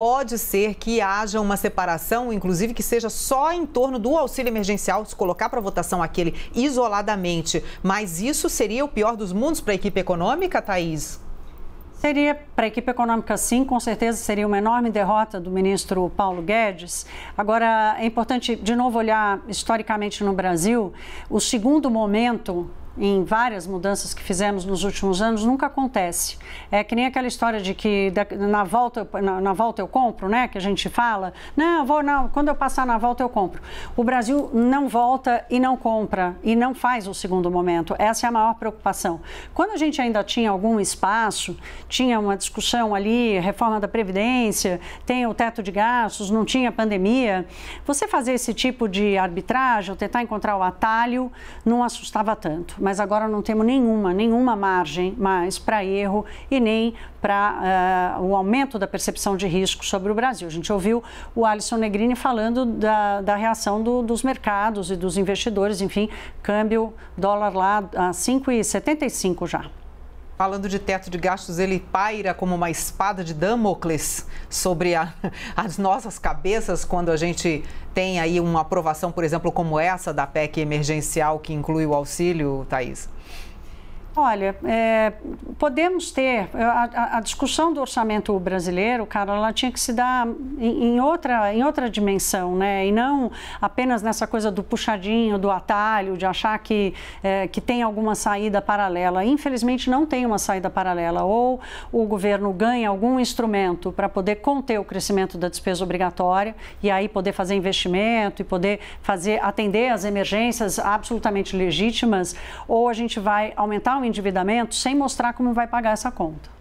Pode ser que haja uma separação, inclusive que seja só em torno do auxílio emergencial, se colocar para votação aquele isoladamente. Mas isso seria o pior dos mundos para a equipe econômica, Thaís? Seria para a equipe econômica, sim, com certeza seria uma enorme derrota do ministro Paulo Guedes. Agora, é importante de novo olhar historicamente no Brasil. O segundo momento em várias mudanças que fizemos nos últimos anos, nunca acontece. É que nem aquela história de que na, volta, na, na, volta eu compro, né? Que a gente fala, não, vou, não, quando eu passar na volta eu compro. O Brasil não volta e não compra e não faz o segundo momento. Essa é a maior preocupação. Quando a gente ainda tinha algum espaço, tinha uma discussão ali, reforma da Previdência, tem o teto de gastos, não tinha pandemia, você fazer esse tipo de arbitragem, ou tentar encontrar o atalho, não assustava tanto mas agora não temos nenhuma, nenhuma margem mais para erro e nem para uh, eh, o aumento da percepção de risco sobre o Brasil. A gente ouviu o Alisson Negrini falando da, da reação do, dos mercados e dos investidores, enfim, câmbio dólar lá a 5,75 já. Falando de teto de gastos, ele paira como uma espada de Damocles sobre a, as nossas cabeças quando a gente tem aí uma aprovação, por exemplo, como essa da PEC emergencial que inclui o auxílio, Thaís. Olha, é, podemos ter a, a, discussão do orçamento brasileiro, cara, ela tinha que se dar em, em, outra em outra dimensão, né? E não apenas nessa coisa do puxadinho, do atalho, de achar que é, que tem alguma saída paralela. Infelizmente não tem uma saída paralela. Ou o governo ganha algum instrumento para poder conter o crescimento da despesa obrigatória e aí poder fazer investimento e poder fazer atender às emergências absolutamente legítimas, ou a gente vai aumentar o endividamento sem mostrar como vai pagar essa conta.